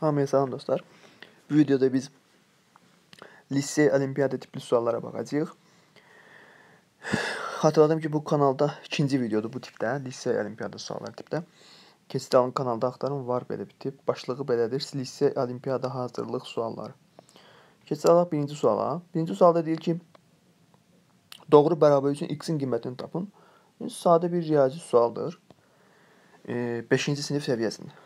Hamıya salam dostlar. Bu videoda biz lisey olimpiada tipli suallara baxacağıq. Xatırladım ki, bu kanalda ikinci videodur bu tipdə, lisey olimpiada sualları tipdə. Keçid alın kanalda axtarın, var belə bir tip. Başlığı belədir, lisey olimpiada hazırlıq sualları. Keçid alaq birinci suala. Birinci sualda deyil ki, doğru bərabər üçün x-in qiymətini tapın. Sadə bir riyazi sualdır. 5-ci sinif səviyyəsində.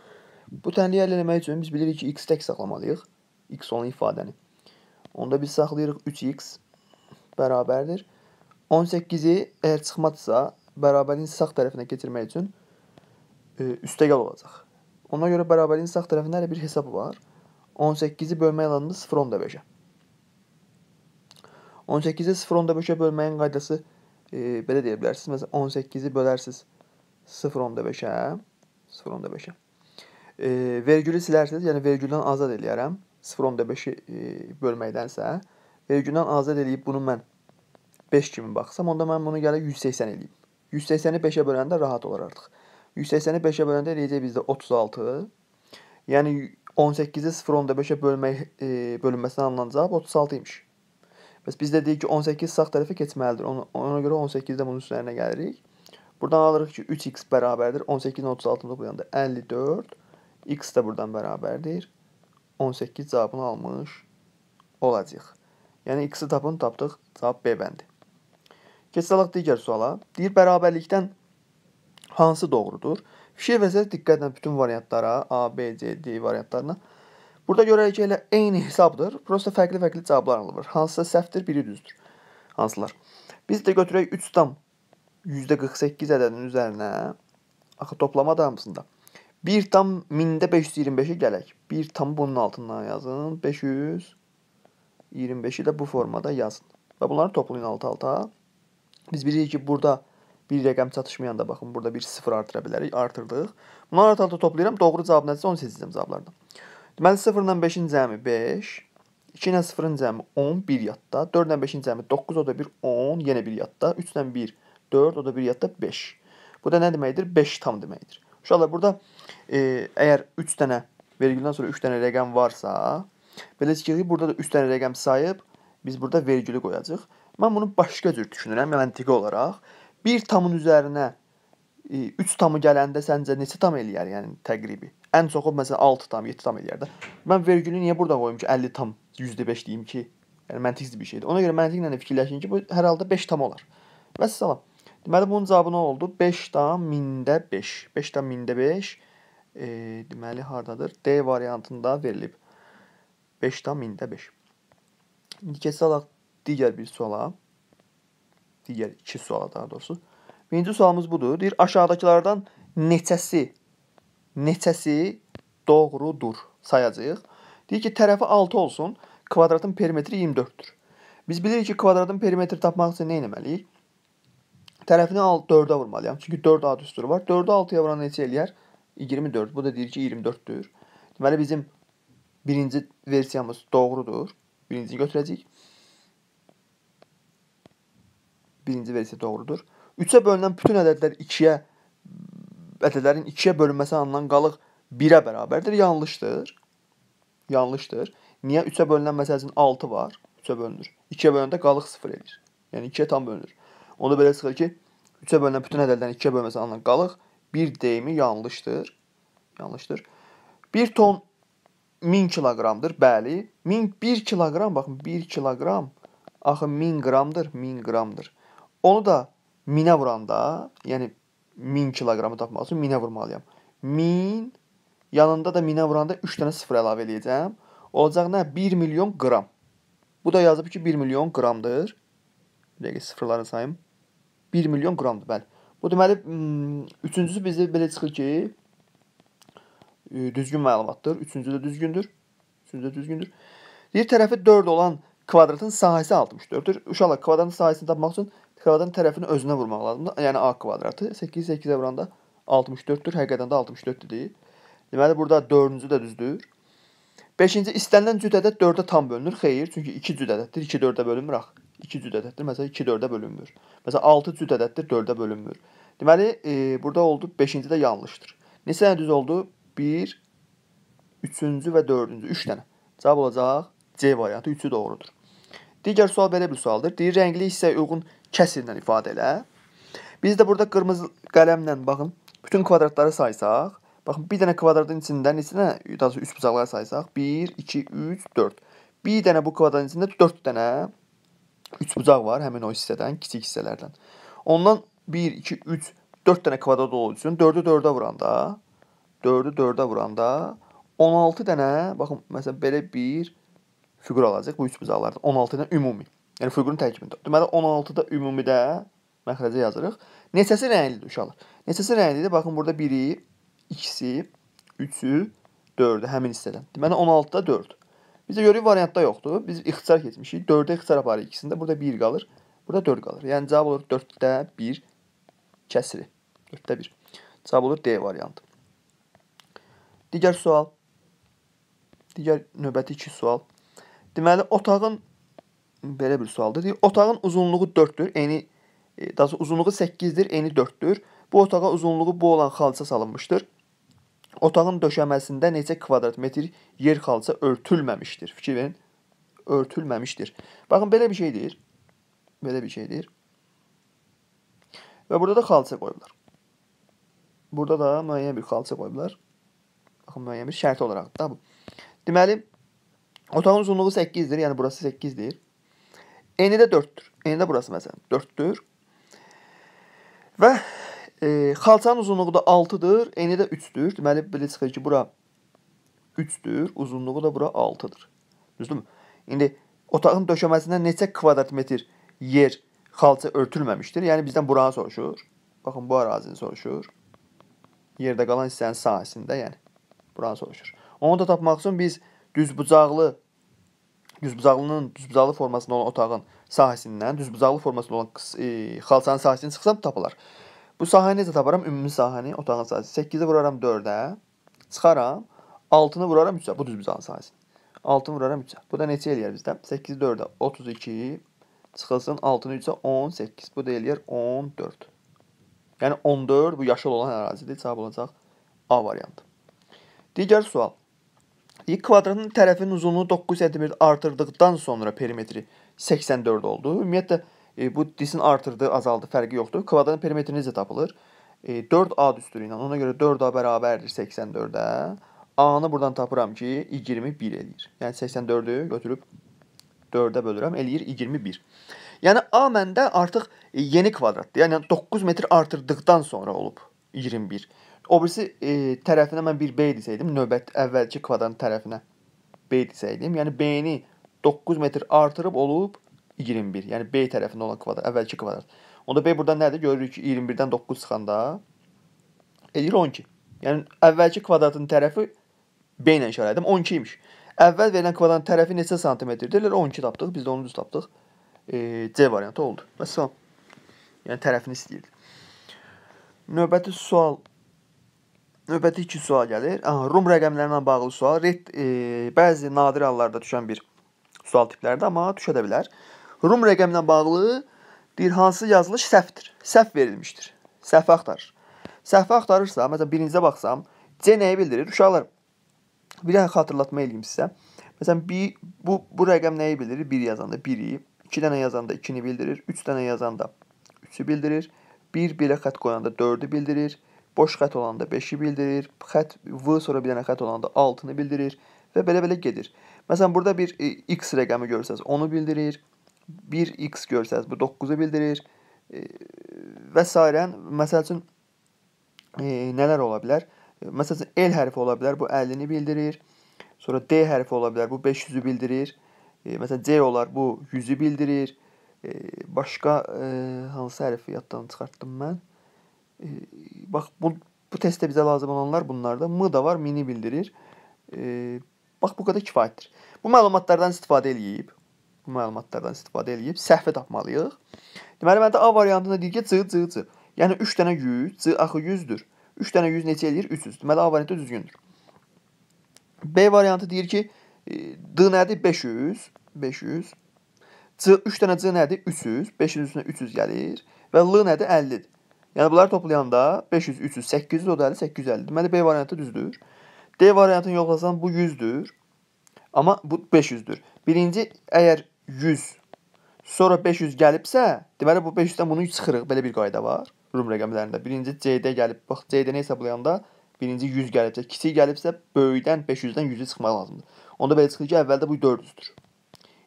Bu tənliyi əldə eləmək üçün biz bilirik ki, x tək saxlamalıyıq. x olan ifadəni. Onda biz saxlayırıq 3x bərabərdir. 18-i əgər çıxmadsa, bərabərin sağ tərəfinə keçirmək üçün e, üstəgəl olacaq. Ona görə bərabərin sağ tərəfində hələ bir hesab var. 18-i bölmək alanında 0.5-ə. 18-i 0.5-ə bölməyin qaydası e, belə deyə bilərsiniz. Məsələn, 18-i bölərsiniz 0.5-ə, 0.5-ə. E, vergülü silərsiniz, yəni vergüldən azad eləyərəm. 0.5-i e, bölməkdənsə, vergüldən azad eləyib bunu mən 5 kimi baxsam, onda mən bunu gələ 180 eləyim. 180-i 5-ə böləndə rahat olar artıq. 180-i 5-ə böləndə eləyəcək bizdə 36. Yəni 18-i 0.5-ə bölmək e, bölünməsinə alınan cavab 36 imiş. Bəs biz də deyik ki, 18 sağ tərəfə keçməlidir. Ona, ona görə 18-də bunun üzərinə gəlirik. Buradan alırıq ki, 3x bərabərdir 18-in 36-nı toplayanda 54 X də buradan bərabərdir. 18 cavabını almış olacaq. Yəni X-i tapın, tapdıq. Cavab B bəndi. Keçid alaq digər suala. Deyir, bərabərlikdən hansı doğrudur? Fişir versək diqqətlə bütün variantlara, A, B, C, D variantlarına. Burada görərik ki, elə eyni hesabdır. Prosta fərqli-fərqli cavablar alınır. Hansısa səhvdir, biri düzdür. Hansılar? Biz də götürək 3 tam %48 ədədinin üzərinə. Axı toplama da hamısında. 1 tam 1000-də 525-i gələk. 1 tam bunun altından yazın. 525-i də bu formada yazın. Və bunları toplayın alt-alta. Biz bilirik ki, burada bir rəqəm çatışmayanda baxın, burada bir sıfır artıra bilərik, artırdıq. Bunları alt-alta toplayıram. Doğru cavab nədirsə onu seçəcəm cavablardan. Deməli 0 ilə 5-in cəmi 5, 2 ilə 0-ın cəmi 10, 1 yadda. 4 ilə 5-in cəmi 9, o da 1 10, yenə 1 yadda. 3 ilə 1 4, o da 1 yadda 5. Bu da nə deməkdir? 5 tam deməkdir. Uşaqlar burada e, əgər 3 dənə vergüldən sonra 3 dənə rəqəm varsa, belə ki, burada da 3 dənə rəqəm sayıb biz burada vergülü qoyacağıq. Mən bunu başqa cür düşünürəm, məntiqi olaraq. 1 tamın üzərinə 3 e, tamı gələndə səncə neçə tam eləyər, yəni təqribi? Ən çoxu məsələn 6 tam, 7 tam eləyər də. Mən vergülü niyə burada qoyum ki, 50 tam, %5 deyim ki, yəni məntiqsiz bir şeydir. Ona görə məntiqlə də fikirləşin ki, bu hər halda 5 tam olar. Və salam. Deməli bunun cavabı nə oldu? 5 tam 1000-də 5. 5 tam 1000-də 5 e, deməli hardadır? D variantında verilib. 5 tam ində 5. İndi keçsək alaq digər bir suala. Digər iki suala daha doğrusu. Birinci sualımız budur. Deyir aşağıdakılardan neçəsi neçəsi doğrudur sayacağıq. Deyir ki, tərəfi 6 olsun, kvadratın perimetri 24-dür. Biz bilirik ki, kvadratın perimetri tapmaq üçün nə etməliyik? Tərəfini 4-ə vurmalıyam. Çünki 4 ad üstü var. 4-ü 6-ya vuran neçə eləyər? 6. 24. Bu da deyir ki, 24-dür. Deməli, bizim birinci versiyamız doğrudur. Birincini götürəcəyik. Birinci versiya doğrudur. 3-ə bölünən bütün ədədlər 2-yə ədədlərin 2-yə bölünməsi anlanan qalıq 1-ə bərabərdir. Yanlışdır. Yanlışdır. Niyə 3-ə bölünən məsələn 6 var? 3-ə bölünür. 2-yə böləndə qalıq 0 edir. Yəni 2-yə tam bölünür. Onda belə çıxır ki, 3-ə bölünən bütün ədədlərin 2-yə bölməsi anlanan qalıq 1 bir deyimi yanlışdır. Yanlışdır. 1 ton 1000 kiloqramdır. Bəli. 1000 1 kiloqram baxın 1 kiloqram axı 1000 qramdır, 1000 qramdır. Onu da 1000-ə vuranda, yəni 1000 kiloqramı tapmaq üçün 1000-ə vurmalıyam. 1000 yanında da 1000-ə vuranda 3 dənə sıfır əlavə edəcəm. Olacaq nə? 1 milyon qram. Bu da yazıb ki, 1 milyon qramdır. Bir dəqiqə sıfırları sayım. 1 milyon qramdır, bəli. Bu deməli hmm, üçüncüsü bizdə belə çıxır ki, e, düzgün məlumatdır. Üçüncü də düzgündür. Üçüncü də düzgündür. Deyir tərəfi 4 olan kvadratın sahəsi 64-dür. Uşaqlar kvadratın sahəsini tapmaq üçün kvadratın tərəfini özünə vurmaq lazımdır. Yəni a kvadratı 8 8-ə vuranda 64-dür. Həqiqətən də 64-dür. Deməli burada 4-cü də düzdür. 5-ci istənilən cüd ədəd 4-ə tam bölünür. Xeyr, çünki 2 cüd ədəddir. 2 4-ə bölünmür axı. 2 cüt ədəddir. Məsələn 2 4-ə bölünmür. Məsələn 6 cüt ədəddir, 4-ə bölünmür. Deməli, e, burada oldu 5-ci də yanlışdır. Neçə dənə düz oldu? 1 3-cü və 4-cü 3 dənə. Cavab olacaq C variantı, 3-ü doğrudur. Digər sual belə bir sualdır. Deyir rəngli hissəyə uyğun kəsirlə ifadə elə. Biz də burada qırmızı qələmlə baxın, bütün kvadratları saysaq, baxın bir dənə kvadratın içində neçə dənə, daha doğrusu üç bucaqları saysaq, 1 2 3 4. Bir dənə bu kvadratın içində 4 dənə 3 bucaq var həmin o hissədən, kiçik hissələrdən. Ondan 1 2 3 4 dənə kvadrat olduğu üçün 4-ü 4-ə vuranda 4-ü 4-ə vuranda 16 dənə, baxın, məsələn belə bir fiqur alacaq bu 3 bucaqlardan. 16 dənə ümumi. Yəni fiqurun tərkibində. Deməli 16-da ümumidə məxrəcə yazırıq. Neçəsi rənglidir uşaqlar? Neçəsi rənglidir? Baxın burada 1-i, 2-si, 3-ü, 4-ü həmin hissədən. Deməli 16-da 4. Bizdə görürük variantda yoxdur. Biz ixtisar keçmişik. 4-ə ixtisar aparır ikisində. Burada 1 qalır. Burada 4 qalır. Yəni cavab olur 4-də 1 kəsri. 4-də 1. Cavab olur D variantı. Digər sual. Digər növbəti 2 sual. Deməli otağın belə bir sualdır. Deyir, otağın uzunluğu 4-dür. Eni e, daha uzunluğu 8-dir, eni 4-dür. Bu otağa uzunluğu bu olan xalça salınmışdır. Otağın döşəməsində neçə kvadrat metr yer xalça örtülməmişdir. Fikir verin. Örtülməmişdir. Baxın belə bir şey deyir. Belə bir şey deyir. Və burada da xalça qoyublar. Burada da müəyyən bir xalça qoyublar. Baxın müəyyən bir şərt olaraq da bu. Deməli otağın uzunluğu 8-dir, yəni burası 8-dir. Eni də 4-dür. Eni də burası məsələn 4-dür. Və E, xalçanın uzunluğu da 6-dır, eni də 3-dür. Deməli, belə çıxır ki, bura 3-dür, uzunluğu da bura 6-dır. Düzdürmü? İndi otağın döşəməsindən neçə kvadrat metr yer xalça örtülməmişdir? Yəni, bizdən buranı soruşur. Baxın, bu ərazini soruşur. Yerdə qalan hissənin sahəsində, yəni buranı soruşur. Onu da tapmaq üçün biz düzbucaqlı düzbucaqlının düzbucaqlı formasında olan otağın sahəsindən düzbucaqlı formasında olan e, xalçanın sahəsini çıxsam tapılar. Bu sahəni necə taparam? Ümumi sahəni, otağın sahəsi. 8-i vuraram 4-ə. Çıxaram. 6-nı vuraram 3-ə. Bu düz bizan sahəsi. 6-nı vuraram 3-ə. Bu da neçə eləyər bizdə? 8 4-ə 32 çıxılsın 6-nı 3-ə 18. Bu da eləyər 14. Yəni 14 bu yaşıl olan ərazidir. Cavab olacaq A variantı. Digər sual. Y kvadratın tərəfinin uzunluğu 9 cm artırdıqdan sonra perimetri 84 oldu. Ümumiyyətlə E, bu disin artırdı, azaldı, fərqi yoxdur. Kvadratın perimetri necə tapılır? E, 4A düsturu ilə. Ona görə 4A bərabərdir 84-ə. A-nı buradan tapıram ki, 21 eləyir. Yəni 84-ü götürüb 4-ə bölürəm, eləyir 21. Yəni A məndə artıq yeni kvadratdır. Yəni 9 metr artırdıqdan sonra olub 21. O birisi e, tərəfinə mən 1B desəydim, növbət əvvəlki kvadratın tərəfinə B desəydim, yəni B-ni 9 metr artırıb olub 21. Yəni B tərəfində olan kvadrat, əvvəlki kvadrat. Onda B burada nədir? Görürük ki, 21-dən 9 çıxanda edir 12. Yəni əvvəlki kvadratın tərəfi B ilə işarə etdim, 12 imiş. Əvvəl verilən kvadratın tərəfi neçə santimetrdir? Deyirlər 12 tapdıq. Biz də onu düz tapdıq. E, C variantı oldu. Məsələn, yəni tərəfini istəyir. Növbəti sual Növbəti iki sual gəlir. Aha, Rum rəqəmləri ilə bağlı sual. Red e, bəzi nadir hallarda düşən bir sual tipləridir, amma düşə də bilər. Rum rəqəminə bağlı bir hansı yazılış səhvdir. Səhv verilmişdir. Səhv axtarır. Səhv axtarırsa, məsələn, birincə baxsam, C nəyi bildirir? Uşaqlar, bir dənə xatırlatma eləyim sizə. Məsələn, bir, bu, bu rəqəm nəyi bildirir? 1 yazanda 1-i, 2 dənə yazanda 2-ni bildirir, 3 dənə yazanda 3-ü bildirir, 1 belə xət qoyanda 4-ü bildirir, boş xət olanda 5-i bildirir, xət V sonra bir dənə xət olanda 6-nı bildirir və belə-belə gedir. Məsələn, burada bir e, X rəqəmi görsəz, onu bildirir, 1x görsəz, bu 9-u bildirir e, və s. Məsəl üçün e, nələr ola bilər? E, məsəl üçün L hərfi ola bilər, bu 50-ni bildirir. Sonra D hərfi ola bilər, bu 500-ü bildirir. E, məsələn C olar, bu 100-ü bildirir. E, başqa e, hansı hərfi yaddan çıxartdım mən? E, bax bu bu testdə bizə lazım olanlar bunlardır. M da var, mini bildirir. E, bax bu qədər kifayətdir. Bu məlumatlardan istifadə eləyib bu məlumatlardan istifadə eləyib səhvi tapmalıyıq. Deməli məndə A variantında deyir ki, c c c. Yəni 3 dənə 100, c axı 100-dür. 3 dənə 100 neçə eləyir? 300. Deməli A variantı düzgündür. B variantı deyir ki, e, d nədir? 500, 500. C 3 dənə c nədir? 300. 500 üstünə 300 gəlir və l nədir? 50-dir. Yəni bunları toplayanda 500, 300, 800 o da 50, 850. Deməli B variantı düzdür. D variantını yoxlasan bu 100-dür. Amma bu 500-dür. Birinci əgər 100, sonra 500 gəlibsə, deməli bu 500-dən bunu 3 çıxırıq. Belə bir qayda var Rum rəqəmlərində. Birinci CD gəlib, bax CD-ni hesablayanda birinci 100 gəlibsə, kiçik gəlibsə, böyükdən 500-dən 100-ü çıxmaq lazımdır. Onda belə çıxır ki, əvvəldə bu 400-dür.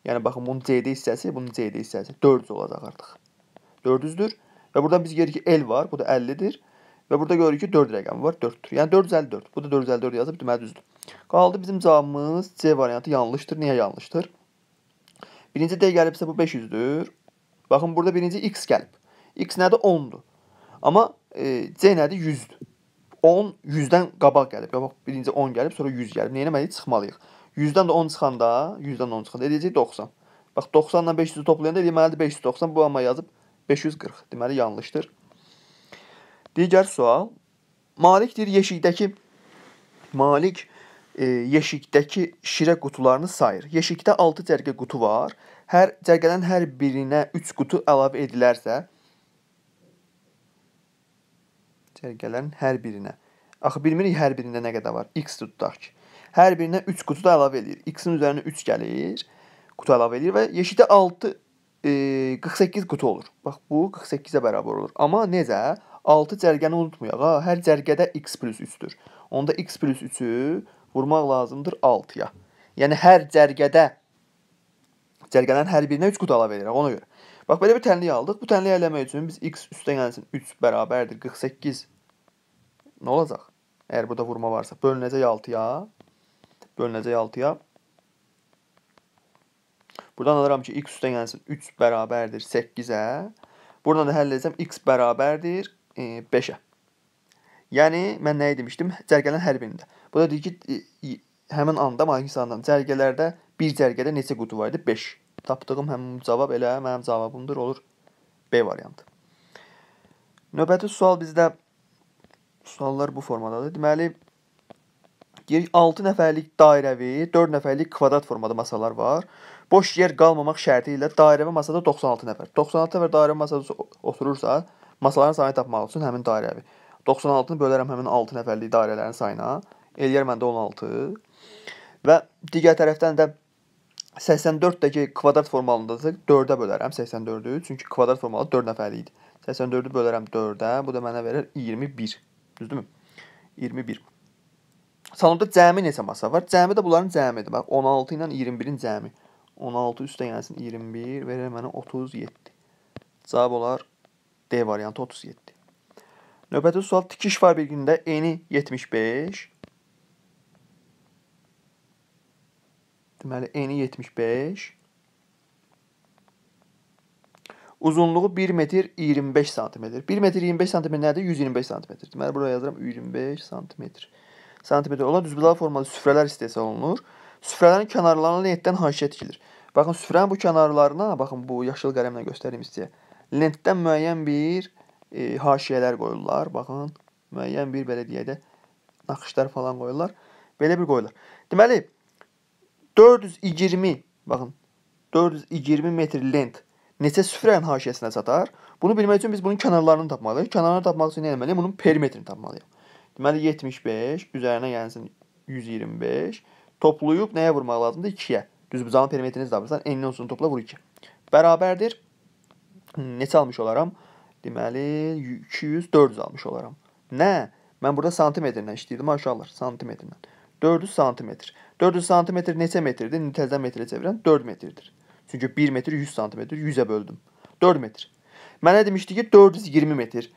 Yəni baxın bunun CD hissəsi, bunun CD hissəsi 400 olacaq artıq. 400-dür və burada biz görürük ki L var, bu da 50-dir və burada görürük ki 4 rəqəmi var, 4-dür. Yəni 454. Bu da 454 yazıb deməli düzdür. Qaldı bizim cavabımız C variantı yanlışdır. Niyə yanlışdır? Birinci D gəlibsə bu 500-dür. Baxın, burada birinci X gəlib. X nədir? 10-dur. Amma e, C nədir? 100-dür. 10 100-dən qabaq gəlib. Ya, bax, birinci 10 gəlib, sonra 100 gəlib. Nə etməliyik? Çıxmalıyıq. 100-dən də 10 çıxanda, 100-dən 10 çıxanda edəcək 90. Bax, 90 ilə 500-ü toplayanda deməlidir 590. Bu amma yazıb 540. Deməli, yanlışdır. Digər sual. Malik deyir, yeşikdəki Malik e, yeşikdəki şirə qutularını sayır. Yeşikdə 6 cərgə qutu var. Hər cərgədən hər birinə 3 qutu əlavə edilərsə cərgələrin hər birinə. Axı bilmirik hər birində nə qədər var. X tutdaq ki. Hər birinə 3 qutu da əlavə eləyir. X-in üzərinə 3 gəlir. Qutu əlavə eləyir və yeşikdə 6 e, 48 qutu olur. Bax bu 48-ə bərabər olur. Amma necə? 6 cərgəni unutmayaq. Ha, hər cərgədə x + 3-dür. Onda x + 3-ü vurmaq lazımdır 6-ya. Yəni hər cərgədə cərgədən hər birinə 3 qudala verirəm ona görə. Bax belə bir tənlik aldıq. Bu tənliyi eləmək üçün biz x üstə gəlsin 3 bərabərdir 48. Nə olacaq? Əgər burada vurma varsa bölünəcək 6-ya. Bölünəcək 6-ya. Buradan alıram ki x üstə gəlsin 3 bərabərdir 8-ə. Buradan da həll edəcəm x bərabərdir 5-ə. E, Yəni mən nə demişdim? Cərgələrin hər birində. Bu da deyir ki, həmin anda magistandan cərgələrdə bir cərgədə neçə qutu var idi? 5. Tapdığım həmin cavab elə mənim cavabımdır, olur B variantı. Növbəti sual bizdə suallar bu formadadır. Deməli, deyir 6 nəfərlik dairəvi, 4 nəfərlik kvadrat formada masalar var. Boş yer qalmamaq şərti ilə dairəvi masada 96 nəfər. 96 nəfər dairəvi masada oturursa, masaların sayını tapmaq üçün həmin dairəvi 96-nı bölərəm həmin 6 nəfərlik dairələrin sayına. Eləyər məndə 16. Və digər tərəfdən də 84-dəki kvadrat formalındadır. 4-ə bölərəm 84-ü, çünki kvadrat formalı 4 nəfərlik idi. 84-ü bölərəm 4-ə, bu da mənə verir 21. Düzdürmü? 21. Salonda cəmi neçə masa var? Cəmi də bunların cəmidir. Bax 16 ilə 21-in cəmi. 16 üstə gəlsin 21 verir mənə 37. Cavab olar D variantı 37. Növbəti sual tikiş var bilgində eni 75. Deməli eni 75. Uzunluğu 1 metr 25 santimetr. 1 metr 25 santimetr nədir? 125 santimetr. Deməli buraya yazıram 25 santimetr. Santimetr olan düzbucaqlı formalı süfrələr istehsal olunur. Süfrələrin kənarlarına lentdən haşiyə tikilir. Baxın süfrənin bu kənarlarına, baxın bu yaşıl qələmlə göstərim sizə. Lentdən müəyyən bir e, e, haşiyələr qoyurlar. Baxın, müəyyən bir belə deyək də naxışlar falan qoyurlar. Belə bir qoyurlar. Deməli 420 baxın 420 metr lent neçə süfrənin haşiyəsinə çatar? Bunu bilmək üçün biz bunun kənarlarını tapmalıyıq. Kənarını tapmaq üçün nə etməliyik? Bunun perimetrini tapmalıyıq. Deməli 75 üzərinə gəlsin 125 toplayıb nəyə vurmaq lazımdır? 2-yə. Düzbucağın perimetrini tapırsan, enin olsun topla vur 2. Bərabərdir. Neçə almış olaram? 420 deməli 200, 400 almış olaram. Nə? Mən burada santimetrlə işləyirdim aşağılar, santimetrlə. 400 santimetr. 400 santimetr neçə metrdir? Nitəzdən metrə çevirən 4 metrdir. Çünki 1 metr 100 santimetr, 100-ə böldüm. 4 metr. Mənə demişdi ki, 420 metr.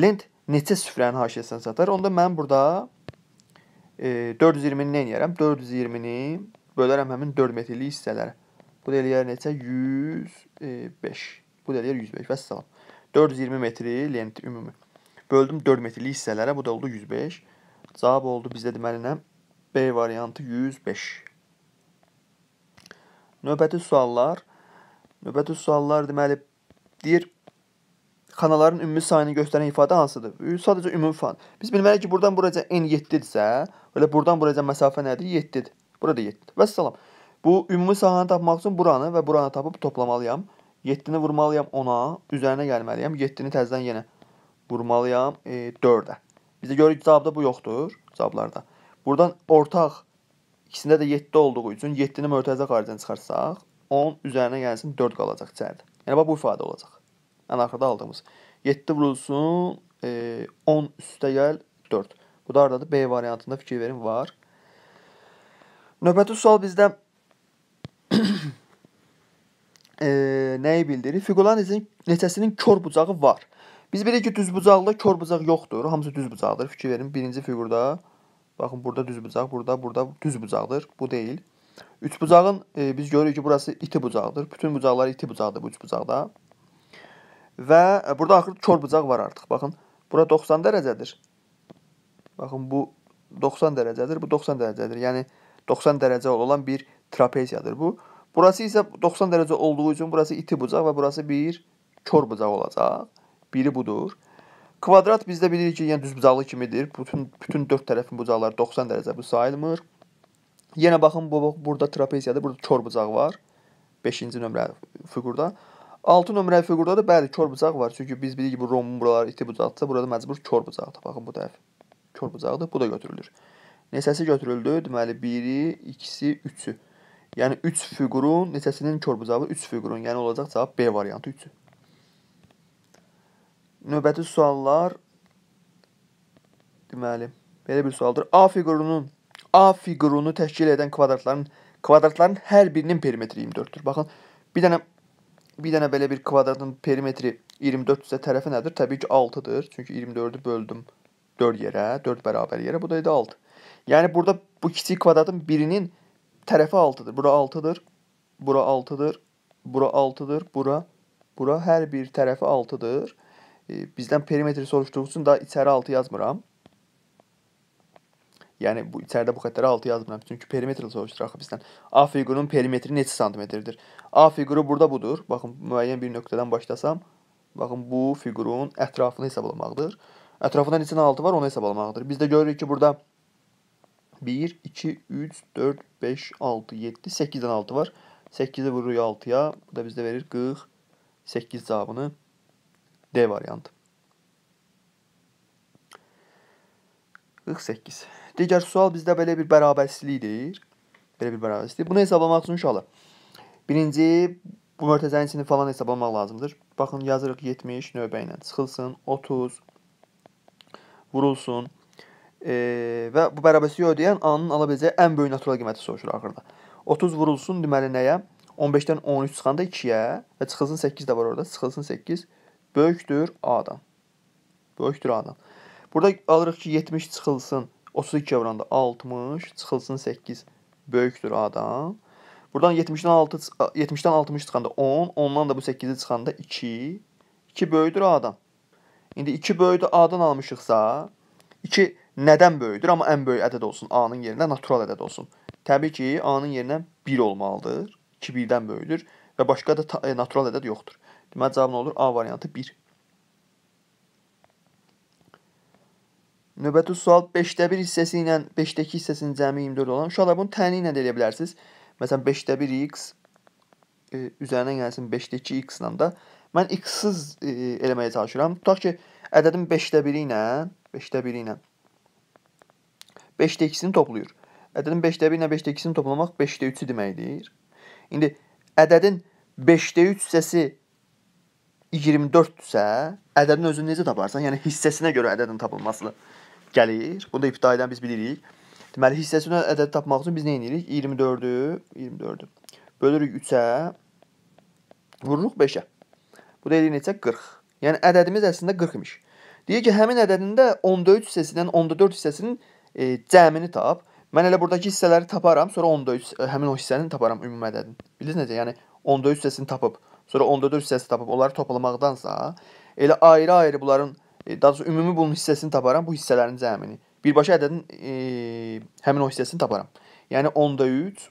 Lent neçə süfrənin haşiyəsinə çatar? Onda mən burada e, 420-ni nə edərəm? 420-ni bölərəm həmin 4 metrlik hissələrə. Bu da eləyər neçə? 105. E, Bu da eləyər 105. Vəssalam. 420 metri lent ümumi. Böldüm 4 metrlik hissələrə. Bu da oldu 105. Cavab oldu bizdə deməli nə? B variantı 105. Növbəti suallar. Növbəti suallar deməli deyir kanalların ümumi sayını göstərən ifadə hansıdır? Sadəcə ümumi fan. Biz bilməliyik ki, buradan buraca n 7-dirsə, elə buradan buraca məsafə nədir? 7-dir. Burada 7-dir. Vəssalam. Bu ümumi sahəni tapmaq üçün buranı və buranı tapıb toplamalıyam. 7-ni vurmalıyam 10-a, üzərinə gəlməliyəm. 7-ni təzədən yenə vurmalıyam e, 4-ə. Bizə görə cavabda bu yoxdur, cavablarda. Burdan ortaq ikisində də 7 olduğu üçün 7-ni mörtəzə xaricdən çıxarsaq, 10 üzərinə gəlsin 4 qalacaq içəridə. Yəni bax bu ifadə olacaq. Ən axırda aldığımız 7 vurulsun, e, 10 üstə gəl 4. Bu da hardadır? B variantında fikir verin var. Növbəti sual bizdə e, nəyi bildirir? Fiqulanizin neçəsinin kör bucağı var. Biz bilirik ki, düzbucaqlı kör bucaq yoxdur. Hamısı düzbucaqdır. Fikir verin, birinci fiqurda baxın burada düzbucaq, burada, burada düzbucaqdır. Bu deyil. Üç bucağın e, biz görürük ki, burası iti bucaqdır. Bütün bucaqlar iti bucaqdır bu üç bucaqda. Və e, burada axır kör bucaq var artıq. Baxın, bura 90 dərəcədir. Baxın, bu 90 dərəcədir, bu 90 dərəcədir. Yəni 90 dərəcə olan bir trapeziyadır bu. Burası isə 90 dərəcə olduğu üçün burası iti bucaq və burası bir kör bucaq olacaq. Biri budur. Kvadrat bizdə bilirik ki, yəni düz bucaqlı kimidir. Bütün bütün dörd tərəfin bucaqları 90 dərəcə bu sayılmır. Yenə baxın bu burada trapeziyadır. Burada kör bucaq var. 5-ci nömrəli fiqurda. 6 nömrəli fiqurda da bəli kör bucaq var. Çünki biz bilirik ki, bu romun buraları iti bucaqdırsa, burada məcbur kör bucaqdır. Baxın bu tərəf kör bucaqdır. Bu da götürülür. Neçəsi götürüldü? Deməli 1-i, 2-si, 3-ü. Yəni 3 fiqurun neçəsinin korbucavı 3 fiqurun, yəni olacaq cavab B variantı 3-ü. Növbəti suallar deməli belə bir sualdır. A fiqurunun A fiqurunu təşkil edən kvadratların kvadratların hər birinin perimetri 24-dür. Baxın, bir dənə bir dənə belə bir kvadratın perimetri 24-dürsə tərəfi nədir? Təbii ki 6-dır. Çünki 24-ü böldüm 4 yerə, 4 bərabər yerə. Bu da idi 6. Yəni burada bu kiçik kvadratın birinin tərəfi 6-dır. Bura 6-dır. Bura 6-dır. Bura 6-dır. Bura bura hər bir tərəfi 6-dır. E, bizdən perimetri soruşduğu üçün daha içəri 6 yazmıram. Yəni bu içəridə bu xətlərə 6 yazmıram. Çünki perimetr soruşdur axı bizdən. A fiqurunun perimetri neçə santimetrdir? A fiquru burada budur. Baxın müəyyən bir nöqtədən başlasam, baxın bu fiqurun ətrafını hesablamaqdır. Ətrafında neçə 6 var, onu hesablamaqdır. Biz də görürük ki, burada 1, 2, 3, 4, 5, 6, 7, 8 tane 6 var. 8'i vuruyor 6'ya. Bu da bizde verir 48 cevabını. D variantı. 48. Digər sual bizde böyle bir bərabərsizlikdir. böyle bir bərabərsizlik. Bunu hesaplamak üçün uşaqlar. Birinci, bu mörtəzənin falan hesablamaq lazımdır. bakın yazırıq 70 növbə ilə. Çıxılsın, 30 vurulsun. E, və bu bərabərsizliyi ödəyən anın ala biləcəyi ən böyük natural qiyməti soruşur axırda. 30 vurulsun deməli nəyə? 15-dən 13 çıxanda 2-yə və çıxılsın 8 də var orada. Çıxılsın 8 böyükdür A-dan. Böyükdür A-dan. Burada alırıq ki 70 çıxılsın 32 vuranda 60, çıxılsın 8 böyükdür A-dan. Buradan 70-dən 6 70-dən 60 çıxanda 10, 10-dan da bu 8-i çıxanda 2. 2 böyükdür A-dan. İndi 2 böyükdür A-dan almışıqsa 2 nədən böyükdür? Amma ən böyük ədəd olsun. A-nın yerinə natural ədəd olsun. Təbii ki, A-nın yerinə 1 olmalıdır. 2 1-dən böyükdür və başqa da e, natural ədəd yoxdur. Deməli cavab nə olur? A variantı 1. Növbəti sual 5də 1 hissəsi ilə 5-dəki hissəsinin cəmi 24 olan. Uşaqlar bunu təyini ilə də eləyə bilərsiniz. Məsələn 5də 1 x e, üzərinə gəlsin 5-dəki x ilə də mən x-sız e, eləməyə çalışıram. Tutaq ki, ədədin 5də 1 ilə 5də 1 ilə 5-də 2-sini toplayır. Ədədin 5-də 1 ilə 5-də 2-sini toplamaq 5-də 3-ü deməkdir. İndi ədədin 5-də 3 hissəsi 24-dürsə, ədədin özünü necə taparsan? Yəni hissəsinə görə ədədin tapılması gəlir. Bunu da ibtidaidən biz bilirik. Deməli hissəsinə ədədi tapmaq üçün biz nə edirik? 24-ü, 24-ü bölürük 3-ə, vururuq 5-ə. Bu da eləyir neçə? 40. Yəni ədədimiz əslində 40 imiş. Deyir ki, həmin ədədində 10-da 3 hissəsindən 10-da 4 hissəsinin e, cəmini tap. Mən elə burdakı hissələri taparam, sonra 10-da 3 e, həmin o hissəni taparam ümumi ədədin. Bildiniz necə? Yəni 10-da 3 hissəsini tapıb, sonra 10-da 4 hissəsini tapıb onları toplamaqdansa, elə ayrı-ayrı bunların e, daha doğrusu ümumi bunun hissəsini taparam, bu hissələrin cəmini. Birbaşa ədədin e, həmin o hissəsini taparam. Yəni 10-da 3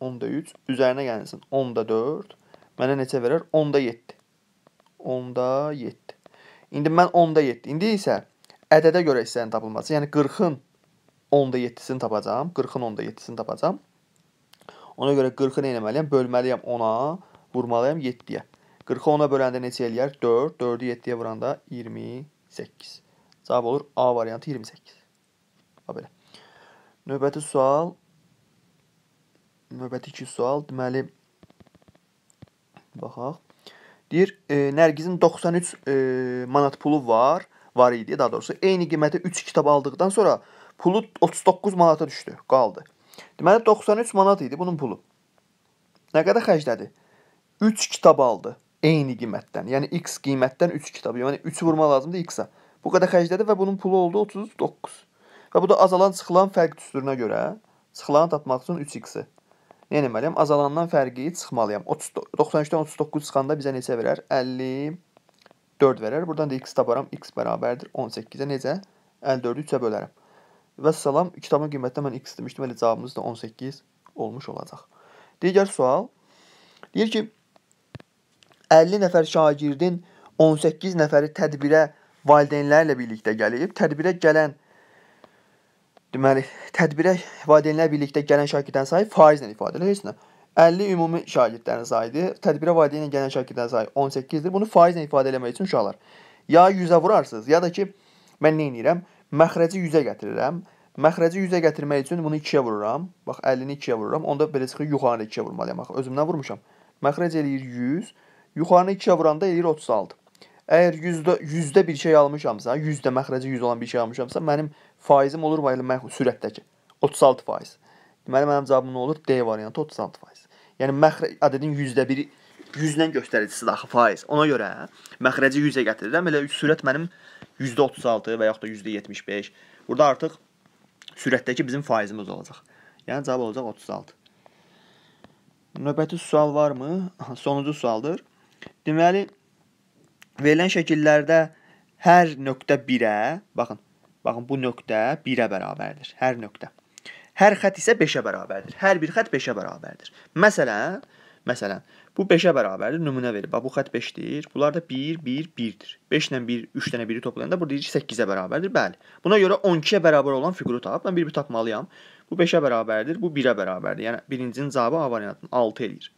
10-da 3 üzərinə gəlsin 10-da 4 mənə neçə verər? 10-da 7. 10-da 7. İndi mən 10-da 7. İndi isə ədədə görə hissənin tapılması, yəni 40-ın 10-da 7-sini tapacam. 40-ın 10-da 7-sini tapacam. Ona görə 40-ı nə etməliyəm? Bölməliyəm 10-a, vurmalıyam 7-yə. 40-ı 10-a böləndə neçə eləyər? 4, 4-ü 7-yə vuranda 28. Cavab olur A variantı 28. A belə. Növbəti sual növbəti 2 sual. Deməli baxaq. Deyir, e, Nərgizin 93 e, manat pulu var, var idi daha doğrusu. Eyni qiymətə 3 kitab aldıqdan sonra Pulu 39 manata düşdü, qaldı. Deməli 93 manat idi bunun pulu. Nə qədər xərclədi? 3 kitab aldı eyni qiymətdən. Yəni x qiymətdən 3 kitab. Yəni 3 vurma lazımdır x-a. Bu qədər xərclədi və bunun pulu oldu 39. Və bu da azalan çıxılan fərq düsturuna görə çıxılanı tapmaq üçün 3x-i. Nə yəni, etməliyəm? Azalandan fərqi çıxmalıyam. 93-dən 39 çıxanda bizə neçə verər? 54 verər. Buradan da x taparam. x bərabərdir 18-ə necə? 54-ü 3-ə bölərəm. Və salam, kitabın qiymətində mən x demişdim, elə cavabımız da 18 olmuş olacaq. Digər sual deyir ki, 50 nəfər şagirdin 18 nəfəri tədbirə valideynlərlə birlikdə gəlib. Tədbirə gələn deməli, tədbirə valideynlərlə birlikdə gələn şagirdlərin sayı faizlə ifadələnir. Heç nə. 50 ümumi şagirdlərin sayıdır. Tədbirə valideynlə gələn şagirdlərin sayı 18-dir. Bunu faizlə ifadə etmək üçün uşaqlar ya 100-ə vurarsınız, ya da ki mən nə edirəm? Məxrəci 100-ə gətirirəm. Məxrəci 100-ə gətirmək üçün bunu 2-yə vururam. Bax 50-ni 2-yə vururam. Onda belə çıxır yuxarını 2-yə vurmalıyam. Bax özümdən vurmuşam. Məxrəc eləyir 100. Yuxarını 2-yə vuranda eləyir 36. Əgər 100-də 100-də bir şey almışamsa, 100-də məxrəci 100 olan bir şey almışamsa, mənim faizim olur vay mən sürətdəki 36%. Deməli mənim cavabım nə olur? D variantı 36%. Yəni məxrəc adedin 1-1 100 ilə göstəricisidir axı faiz. Ona görə məxrəci 100-ə gətirirəm. Elə sürət mənim %36 və yaxud da %75. Burada artıq sürətdəki bizim faizimiz olacaq. Yəni cavab olacaq 36. Növbəti sual varmı? Sonuncu sualdır. Deməli verilən şəkillərdə hər nöqtə 1-ə, baxın, baxın bu nöqtə 1-ə bərabərdir. Hər nöqtə. Hər xətt isə 5-ə bərabərdir. Hər bir xətt 5-ə bərabərdir. Məsələn, məsələn, Bu 5-ə bərabərdir. Nümunə verib. Bax bu xətt 5-dir. Bunlar da 1, 1, 1-dir. 5 ilə 1, 3 dənə 1-i toplayanda burada deyirik 8-ə bərabərdir. Bəli. Buna görə 12-yə bərabər olan fiquru tap. Mən bir-bir tapmalıyam. Bu 5-ə bərabərdir. Bu 1-ə bərabərdir. Yəni birincinin cavabı A variantının 6 eləyir.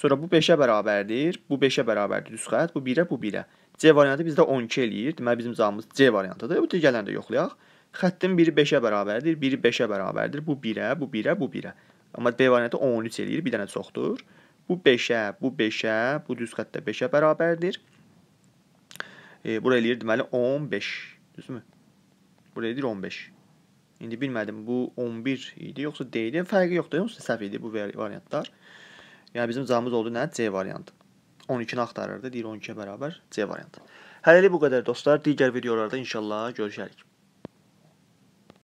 Sonra bu 5-ə bərabərdir. Bu 5-ə bərabərdir. Düz xətt. Bu 1-ə, bu 1-ə. C variantı bizdə 12 eləyir. Deməli bizim cavabımız C variantıdır. Bu digərlərini də yoxlayaq. Xəttin biri 5-ə bərabərdir, biri 5-ə bərabərdir. Bu 1-ə, bu 1-ə, bu 1-ə. Amma B variantı 13 eləyir, bir dənə çoxdur. Bu 5-ə, bu 5-ə, bu düz xəttdə 5-ə bərabərdir. E, bura eləyir deməli 15, düzdürmü? Bura eləyir 15. İndi bilmədim bu 11 idi yoxsa D idi? Fərqi yoxdur, yoxsa səhv idi bu variantlar. Yəni bizim cavabımız oldu nə? C variantı. 12-ni axtarırdı, deyir 12-yə bərabər C variantı. Hələlik bu qədər dostlar. Digər videolarda inşallah görüşərik.